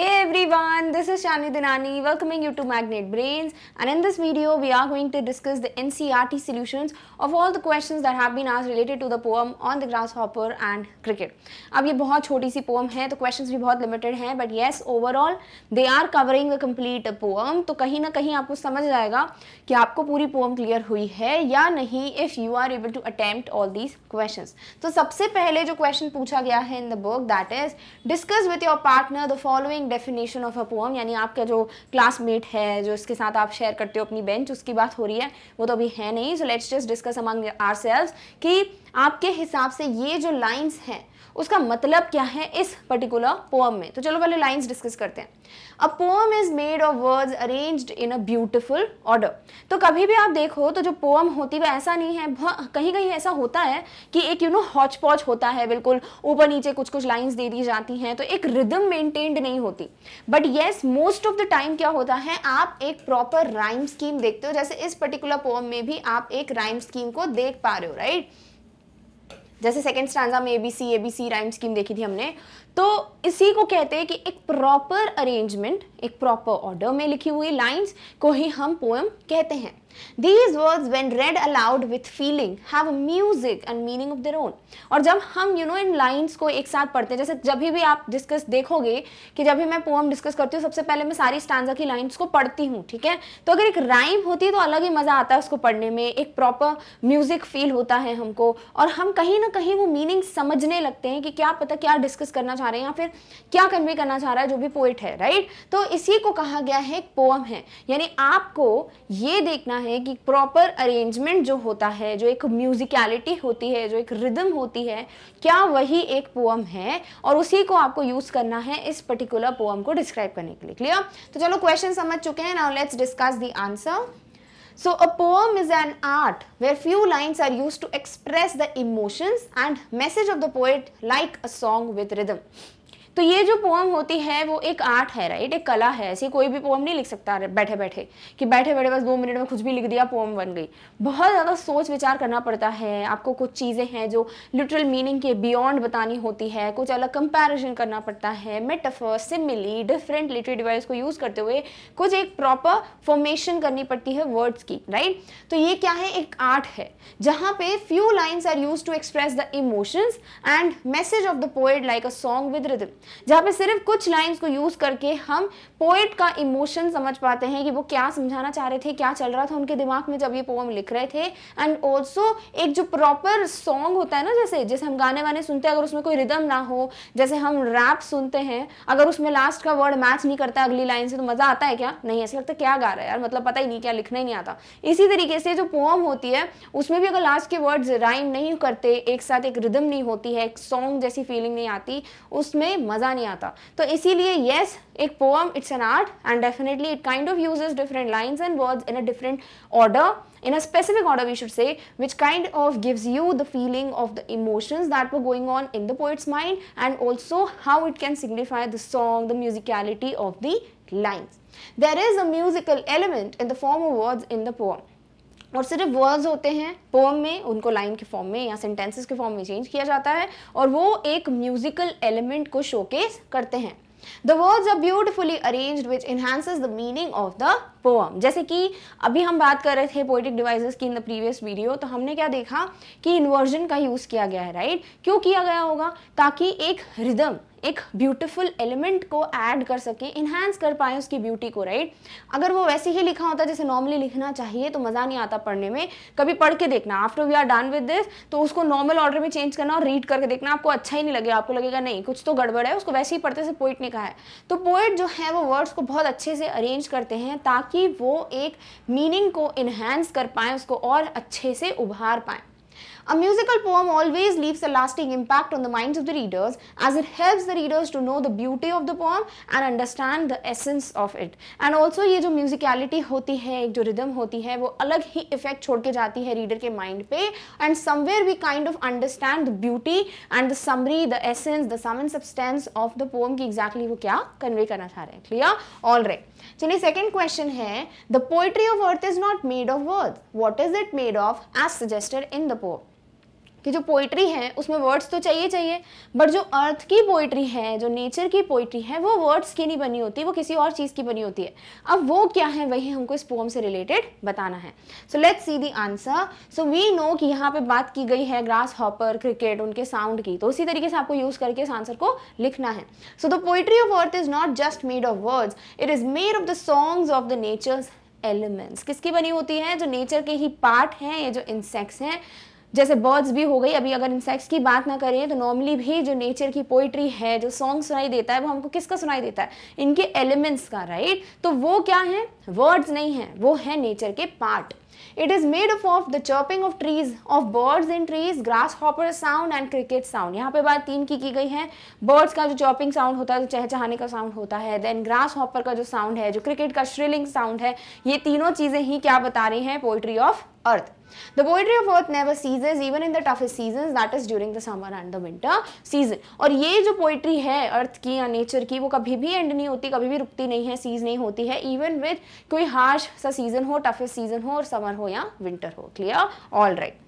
Hey everyone, this is Shani Dinani welcoming you to Magnet Brains and in this video we are going to discuss the NCRT solutions of all the questions that have been asked related to the poem on the grasshopper and cricket. अब ये बहुत छोटी सी poem है तो questions भी बहुत limited हैं but yes overall they are covering the complete poem तो कहीं ना कहीं आपको समझ जाएगा कि आपको पूरी poem clear हुई है या नहीं if you are able to attempt all these questions. तो सबसे पहले जो question पूछा गया है in the book that is discuss with your partner the following definition of a poem यानी आपका जो क्लासमेट है जो इसके साथ आप शेयर करते हो अपनी बेंच उसकी बात हो रही है वो तो अभी है नहीं so let's just discuss among ourselves कि आपके हिसाब से ये जो लाइन्स हैं उसका मतलब क्या है इस पर्टिकुलर पोअम में तो चलो पहले लाइन्स डिस्कस करते हैं a poem is made of words arranged in a beautiful order तो कभी भी आप देखो तो जो पोअम होती है ऐसा नहीं है कहीं कहीं ऐसा होता है कि एक यू नो हॉच पॉच होता है बिल्कुल ऊपर नीचे कुछ कुछ लाइन्स दे दी जाती हैं तो एक रिदम मेंटेन्ड नहीं होती but yes most of the time क्या होता है आप एक प्रॉपर राइम स्कीम देखते हो जैसे इस पर्टिकुलर पोअम में भी आप एक राइम स्कीम को देख पा रहे हो राइट right? जैसे सेकंड स्टांजा में A B C A B C rhyme scheme देखी थी हमने तो इसी को कहते हैं कि एक प्रॉपर अरेंजमेंट एक प्रॉपर ऑर्डर में लिखी हुई लाइंस को ही हम पोएम कहते हैं these words when read aloud with feeling have music and meaning of their own और जब हम यू नो इन लाइन्स को एक साथ पढ़ते हैं जैसे जब भी आप डिस्कस देखोगे कि जब भी मैं पोएम डिस्कस करती हूँ सबसे पहले मैं सारी स्टांजा की लाइन्स को पढ़ती हूँ ठीक है तो अगर एक राइम होती है तो अलग ही मज़ा आता है उसको पढ़ने में एक प्रॉपर म्यूजिक फील होता है हमको और हम कहीं ना कहीं वो मीनिंग समझने लगते हैं कि क्या पता क्या डिस्कस करना चाहते चाह रहे हैं या फिर क्या कन्वे करना चाह रहा है जो भी पोइट है राइट तो इसी को कहा गया है पोअम है यानी आपको ये देखना है कि प्रॉपर अरेंजमेंट जो होता है जो एक म्यूजिकलिटी होती है जो एक रिदम होती है क्या वही एक पोअम है और उसी को आपको यूज़ करना है इस पर्टिकुलर पोअम को डिस्क्राइब करने के लिए क्लियर तो चलो क्वेश्चन समझ चुके हैं now let's discuss the answer So a poem is an art where few lines are used to express the emotions and message of the poet like a song with rhythm. तो ये जो pome होती है वो एक art है right एक कला है ऐसी कोई भी पोम नहीं लिख सकता बैठे बैठे कि बैठे बैठे बस दो मिनट में कुछ भी लिख दिया पोम बन गई बहुत ज़्यादा सोच विचार करना पड़ता है आपको कुछ चीज़ें हैं जो लिटरल मीनिंग के बियॉन्ड बतानी होती है कुछ अलग कंपेरिजन करना पड़ता है metaphor simile different literary device को यूज़ करते हुए कुछ एक प्रॉपर फॉर्मेशन करनी पड़ती है वर्ड्स की राइट तो ये क्या है एक आर्ट है जहाँ पे few lines are use to express the emotions and message of the poet like a song with rhythm जहाँ पे सिर्फ कुछ लाइंस को यूज करके हम पोएट का इमोशन समझ पाते हैं कि वो क्या समझाना चाह रहे थे क्या चल रहा था उनके दिमाग में जब ये पोएम लिख रहे थे एंड ऑल्सो एक जो प्रॉपर सॉन्ग होता है ना जैसे जैसे हम गाने वाने सुनते हैं अगर उसमें कोई रिदम ना हो जैसे हम रैप सुनते हैं अगर उसमें लास्ट का वर्ड मैच नहीं करता अगली लाइन से तो मजा आता है क्या नहीं ऐसा लगता क्या गा रहा है यार मतलब पता ही नहीं क्या लिखना ही नहीं आता इसी तरीके से जो पोएम होती है उसमें भी अगर लास्ट के वर्ड्स राइम नहीं करते एक साथ एक रिदम नहीं होती है एक सॉन्ग जैसी फीलिंग नहीं आती उसमें मज़ा नहीं आता तो इसीलिए येस एक poem it's an art and definitely it kind of uses different lines and words in a different order in a specific order we should say which kind of gives you the feeling of the emotions that were going on in the poet's mind and also how it can signify the song the musicality of the lines there is a musical element in the form of words in the poem और सिर्फ words होते हैं pome में उनको line के form में या sentences के फॉर्म में चेंज किया जाता है और वो एक म्यूजिकल एलिमेंट को शोकेस करते हैं the words are beautifully arranged which enhances the meaning of the poem जैसे कि अभी हम बात कर रहे थे पोइटिक डिवाइसेस की इन द प्रीवियस वीडियो तो हमने क्या देखा कि इन्वर्जन का यूज़ किया गया है राइट क्यों किया गया होगा ताकि एक रिदम एक ब्यूटीफुल एलिमेंट को ऐड कर सके इन्हांस कर पाए उसकी ब्यूटी को राइट अगर वो वैसे ही लिखा होता जैसे नॉर्मली लिखना चाहिए तो मज़ा नहीं आता पढ़ने में कभी पढ़ के देखना after we are done with this तो उसको नॉर्मल ऑर्डर में चेंज करना और रीड करके देखना आपको अच्छा ही नहीं लगेगा आपको लगेगा नहीं कुछ तो गड़बड़ है उसको वैसे ही पढ़ते से पोइट ने कहा है तो पोइट जो है वो वर्ड्स को बहुत अच्छे से अरेंज करते हैं ताकि ताकि वो एक मीनिंग को इन्हेंस कर पाए उसको और अच्छे से उभार पाए A musical poem always leaves a lasting impact on the minds of the readers as it helps the readers to know the beauty of the poem and understand the essence of it. And also ये जो musicality होती है एक जो rhythm होती है वो अलग ही effect छोड़ के जाती है reader के mind पे and somewhere we kind of understand the beauty and the summary, the essence, the sum and substance of the poem की exactly वो क्या convey करना चाह रहे हैं. Clear? All right. चलिए सेकेंड क्वेश्चन है the poetry of earth is not made of words what is it made of as suggested in the poem कि जो पोइट्री है उसमें वर्ड्स तो चाहिए चाहिए बट जो अर्थ की पोइट्री है जो नेचर की पोइट्री है वो वर्ड्स की नहीं बनी होती वो किसी और चीज़ की बनी होती है अब वो क्या है वही हमको इस पोम से रिलेटेड बताना है so let's see the answer so we know कि यहाँ पे बात की गई है ग्रास हॉपर क्रिकेट उनके साउंड की तो उसी तरीके से आपको यूज़ करके इस आंसर को लिखना है so the poetry of earth is not just made of words it is made of the songs of the nature's elements किसकी बनी होती है जो नेचर के ही पार्ट हैं या जो इंसेक्ट्स हैं जैसे बर्ड्स भी हो गई अभी अगर इंसेक्ट्स की बात ना करें तो नॉर्मली भी जो नेचर की पोइट्री है जो सॉन्ग सुनाई देता है वो हमको किसका सुनाई देता है इनके एलिमेंट्स का राइट तो वो क्या है वर्ड्स नहीं है वो है नेचर के part is made up of the chopping of trees of birds in trees grasshopper sound and cricket sound यहाँ पे बात तीन की की गई है बर्ड्स का जो चॉपिंग साउंड होता है जो चहचहाने का साउंड होता है देन ग्रास हॉपर का जो साउंड है जो क्रिकेट का श्रिलिंग साउंड है ये तीनों चीज़ें ही क्या बता रही हैं poetry of earth. The poetry of earth never ceases even in the toughest seasons that is during the summer and the winter season. और ये जो poetry है earth की या nature की वो कभी भी end नहीं होती कभी भी रुकती नहीं है cease नहीं होती है even with कोई harsh सा season हो toughest season हो और summer हो या winter हो clear all right.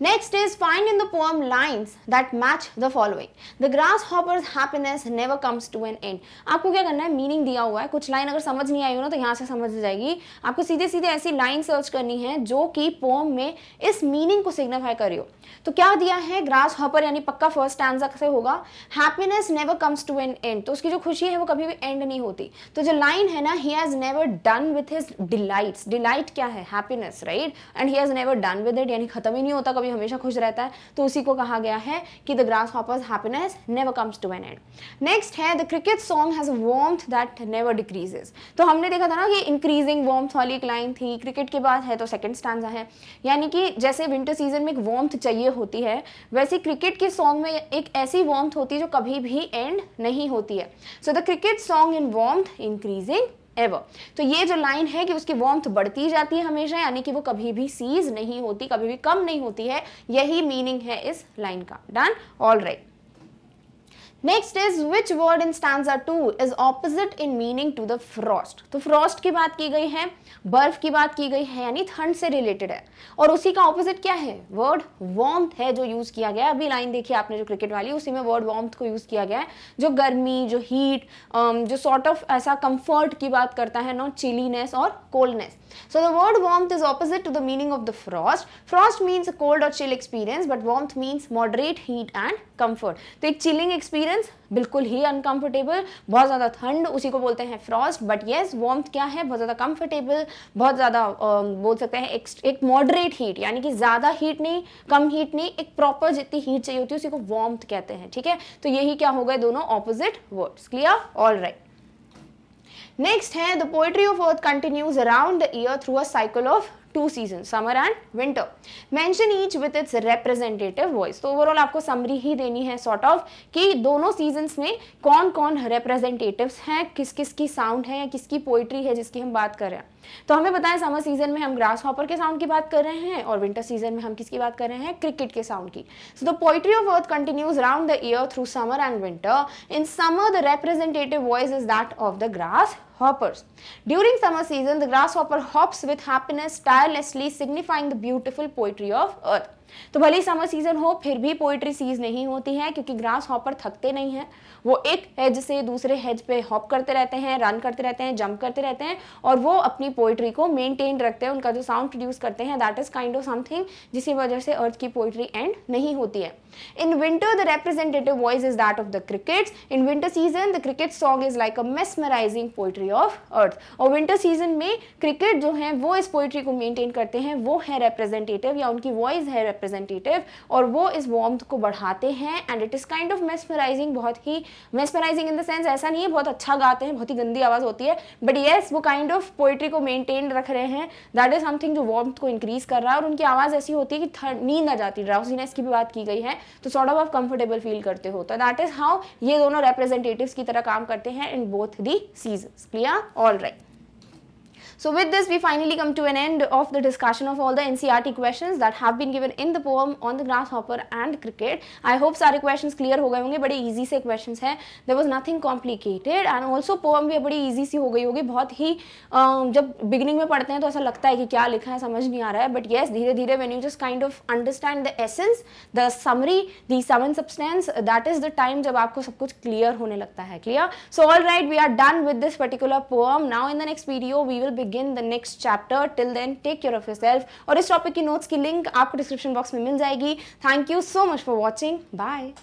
Next is find in the poem lines that match the following. The grasshopper's happiness never comes to an end. आपको क्या करना है मीनिंग दिया हुआ है कुछ लाइन अगर समझ नहीं आई हो ना तो यहाँ से समझ जाएगी आपको सीधे सीधे ऐसी लाइन सर्च करनी है जो कि पोम में इस मीनिंग को सिग्निफाई करियो तो क्या दिया है ग्रास हॉपर यानी पक्का फर्स्ट स्टैंड से होगा happiness never comes to an end तो उसकी जो खुशी है वो कभी भी एंड नहीं होती तो जो लाइन है ना he has never done with his delights delight क्या है happiness right and he has never done with it यानी खत्म ही नहीं होता कभी कोई हमेशा खुश रहता है तो उसी को कहा गया है कि the grasshopper's happiness never comes to an end next है the cricket song has warmth that never decreases तो हमने देखा था ना कि इंक्रीजिंग वॉम्थ वाली एक लाइन थी क्रिकेट के बाद है तो सेकेंड स्टांजा है यानी कि जैसे विंटर सीजन में एक वॉम्थ चाहिए होती है वैसे क्रिकेट के सॉन्ग में एक ऐसी वॉम्थ होती है जो कभी भी एंड नहीं होती है so the cricket song in warmth increasing ever तो ये जो लाइन है कि उसकी वॉम्थ बढ़ती जाती है हमेशा यानी कि वो कभी भी सीज नहीं होती कभी भी कम नहीं होती है यही मीनिंग है इस लाइन का done all right next is which word in stanza two is opposite in meaning to the frost तो फ्रॉस्ट की बात की गई है बर्फ की बात की गई है यानी ठंड से रिलेटेड है और उसी का ऑपोजिट क्या है वर्ड वॉर्म है जो यूज किया गया है अभी लाइन देखी आपने जो क्रिकेट वाली उसी में वर्ड वॉर्म को यूज किया गया है जो गर्मी जो हीट um, जो सॉर्ट ऑफ ऐसा कंफर्ट की बात करता है नो चिलीनेस और coldness so the word warm is opposite to the meaning of the frost frost means cold और chill experience but warm means moderate heat and comfort तो एक चिलिंग एक्सपीरियंस एक्सपीरियंस बिल्कुल ही uncomfortable बहुत ज़्यादा ठंड उसी को बोलते हैं फ्रॉस्ट बट येस वार्म क्या है बहुत ज़्यादा कंफर्टेबल बहुत ज़्यादा बोल सकते हैं एक, मॉडरेट हीट यानी कि ज़्यादा हीट नहीं कम हीट नहीं एक प्रॉपर जितनी हीट चाहिए होती है उसी को वार्म कहते हैं ठीक है थीके? तो यही क्या हो गए दोनों opposite words clear all right next है the poetry of earth continues around the year through a cycle of two season summer and winter Mention each with its representative voice. तो overall आपको समरी ही देनी है sort of कि दोनों season में कौन कौन रेप्रेजेंटेटिव हैं किस किस की sound है या किसकी पोइट्री है जिसकी हम बात कर रहे हैं तो हमें पता समर सीजन में हम ग्रास हॉपर के साउंड की बात कर रहे हैं और विंटर सीजन में हम किसकी बात कर रहे हैं क्रिकेट के साउंड की so the poetry of earth continues round the year through summer and winter in summer the representative voice is that of the grass hoppers. During summer season, the grasshopper hops with happiness tirelessly signifying the beautiful poetry of earth. तो भले ही summer season हो फिर भी poetry seize नहीं होती है क्योंकि grass hopper थकते नहीं हैं वो एक हेज से दूसरे हेज पे हॉप करते रहते हैं रन करते रहते हैं जंप करते रहते हैं और वो अपनी पोइट्री को मेनटेन रखते हैं उनका जो साउंड प्रोड्यूस करते हैं that is kind of something जिसकी वजह से अर्थ की पोइट्री एंड नहीं होती है in winter the representative voice is that of the crickets. In winter season the cricket song is like a mesmerising poetry of earth और विंटर सीजन में cricket जो है वो इस पोइट्री को मेनटेन करते हैं वो है रेप्रेजेंटेटिव या उनकी वॉइस है रिप्रेजेंटेटिव और वो इस वार्म्थ को बढ़ाते हैं and it is kind of mesmerising बहुत ही मेस्मराइजिंग इन द सेंस ऐसा नहीं है बहुत अच्छा गाते हैं बहुत ही गंदी आवाज़ होती है बट येस वो काइंड ऑफ पोइट्री को मेनटेन रख रहे हैं दैट इज़ समथिंग जो वार्म्थ को इंक्रीज़ कर रहा है और उनकी आवाज़ ऐसी होती है कि नींद आ जाती है ड्राउजीनेस की भी बात की गई है तो सॉर्ट ऑफ आप कंफर्टेबल फील करते हो तो दैट इज़ हाउ ये दोनों रिप्रेजेंटेटिव की तरह काम करते हैं in both the season clear all right So with this we finally come to an end of the discussion of all the NCRT questions that have been given in the poem on the grasshopper and cricket. I hope the questions clear हो गए होंगे बड़े easy से questions हैं there was nothing complicated and also poem भी बड़ी easy सी हो गई होगी बहुत ही जब beginning में पढ़ते हैं तो ऐसा लगता है कि क्या लिखा है समझ नहीं आ रहा है but yes धीरे धीरे when you just kind of understand the essence the summary the sum and substance that is the time जब आपको सब कुछ clear होने लगता है clear so all right we are done with this particular poem now in the next video we will begin begin the next chapter till then take care of yourself और इस topic की notes की link आपको description box में मिल जाएगी thank you so much for watching bye